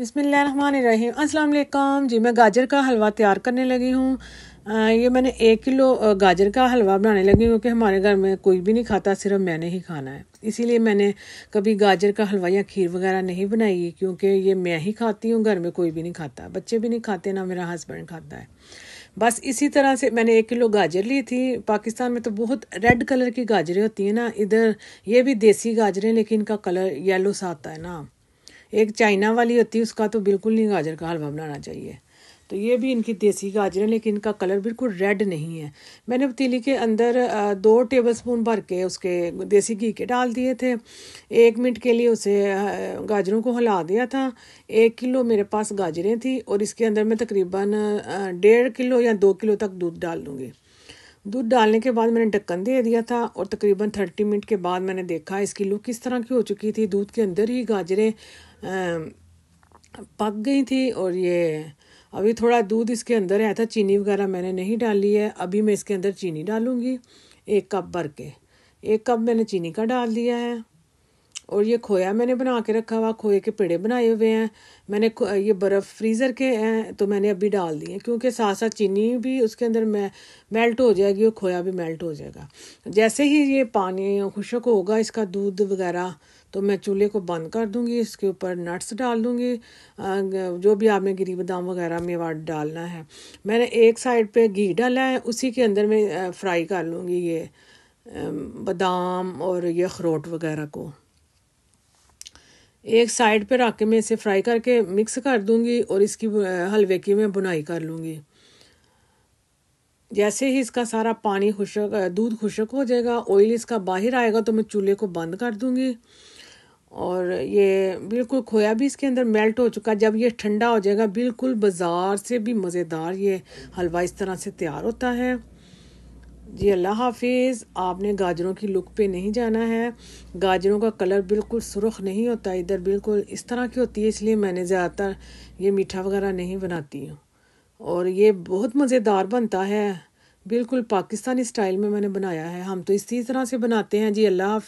बिसमीम अस्सलाम जी मैं गाजर का हलवा तैयार करने लगी हूँ ये मैंने एक किलो गाजर का हलवा बनाने लगी हूँ क्योंकि हमारे घर में कोई भी नहीं खाता सिर्फ मैंने ही खाना है इसीलिए मैंने कभी गाजर का हलवा या खीर वगैरह नहीं बनाई क्योंकि ये मैं ही खाती हूँ घर में कोई भी नहीं खाता बच्चे भी नहीं खाते ना मेरा हस्बैंड खाता है बस इसी तरह से मैंने एक किलो गाजर ली थी पाकिस्तान में तो बहुत रेड कलर की गाजरें होती हैं ना इधर ये भी देसी गाजरें लेकिन इनका कलर येलो सा आता है ना एक चाइना वाली होती है उसका तो बिल्कुल नहीं गाजर का हलवा बनाना चाहिए तो ये भी इनकी देसी गाजर है लेकिन इनका कलर बिल्कुल रेड नहीं है मैंने पतीली के अंदर दो टेबल स्पून भर के उसके देसी घी के डाल दिए थे एक मिनट के लिए उसे गाजरों को हिला दिया था एक किलो मेरे पास गाजरें थी और इसके अंदर मैं तकरीबन डेढ़ किलो या दो किलो तक दूध डाल दूँगी दूध डालने के बाद मैंने ढक्कन दे दिया था और तकरीबन थर्टी मिनट के बाद मैंने देखा इसकी लुक इस तरह की हो चुकी थी दूध के अंदर ही गाजरें पक गई थी और ये अभी थोड़ा दूध इसके अंदर आया था चीनी वगैरह मैंने नहीं डाली है अभी मैं इसके अंदर चीनी डालूँगी एक कप भर के एक कप मैंने चीनी का डाल दिया है और ये खोया मैंने बना के रखा हुआ खोए के पेड़े बनाए हुए हैं मैंने ये बर्फ़ फ्रीज़र के हैं तो मैंने अभी डाल दिए क्योंकि साथ साथ चीनी भी उसके अंदर मैं मेल्ट हो जाएगी और खोया भी मेल्ट हो जाएगा जैसे ही ये पानी खुशक होगा इसका दूध वगैरह तो मैं चूल्हे को बंद कर दूंगी इसके ऊपर नट्स डाल दूंगी जो भी आपने गिरी बादाम वगैरह मेवा डालना है मैंने एक साइड पे घी डाला है उसी के अंदर मैं फ्राई कर लूँगी ये बादाम और ये अखरोट वगैरह को एक साइड पर रख के मैं इसे फ्राई करके मिक्स कर दूंगी और इसकी हलवे की मैं बुनाई कर लूँगी जैसे ही इसका सारा पानी खुशक दूध खुशक हो जाएगा ऑयल इसका बाहर आएगा तो मैं चूल्हे को बंद कर दूँगी और ये बिल्कुल खोया भी इसके अंदर मेल्ट हो चुका जब ये ठंडा हो जाएगा बिल्कुल बाज़ार से भी मज़ेदार ये हलवा इस तरह से तैयार होता है जी अल्लाह हाफिज़ आपने गाजरों की लुक पे नहीं जाना है गाजरों का कलर बिल्कुल सुरख नहीं होता इधर बिल्कुल इस तरह की होती है इसलिए मैंने ज़्यादातर ये मीठा वगैरह नहीं बनाती हूँ और ये बहुत मज़ेदार बनता है बिल्कुल पाकिस्तानी स्टाइल में मैंने बनाया है हम तो इसी तरह से बनाते हैं जी अल्लाह हाफिज़